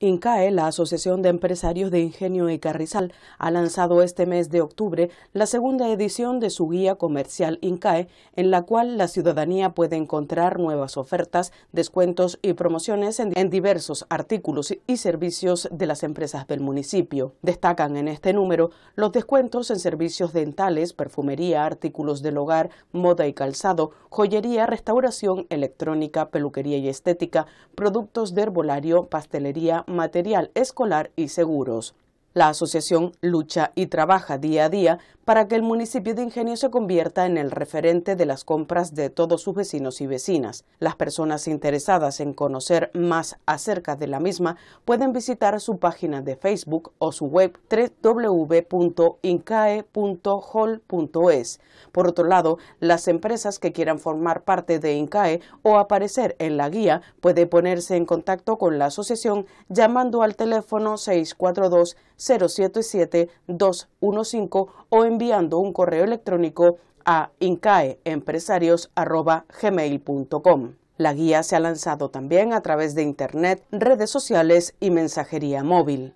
INCAE, eh, la Asociación de Empresarios de Ingenio y Carrizal, ha lanzado este mes de octubre la segunda edición de su guía comercial INCAE, eh, en la cual la ciudadanía puede encontrar nuevas ofertas, descuentos y promociones en, diversos artículos y servicios de las empresas del municipio. Destacan en este número los descuentos en servicios dentales, perfumería, artículos del hogar, moda y calzado, joyería, restauración electrónica, peluquería y estética, productos de herbolario, pastelería, material escolar y seguros. La asociación lucha y trabaja día a día para que el municipio de Ingenio se convierta en el referente de las compras de todos sus vecinos y vecinas. Las personas interesadas en conocer más acerca de la misma pueden visitar su página de Facebook o su web www.incae.hol.es. Por otro lado, las empresas que quieran formar parte de INCAE o aparecer en la guía pueden ponerse en contacto con la asociación llamando al teléfono 642 077-215 o enviando un correo electrónico a incaeempresarios.gmail.com. La guía se ha lanzado también a través de Internet, redes sociales y mensajería móvil.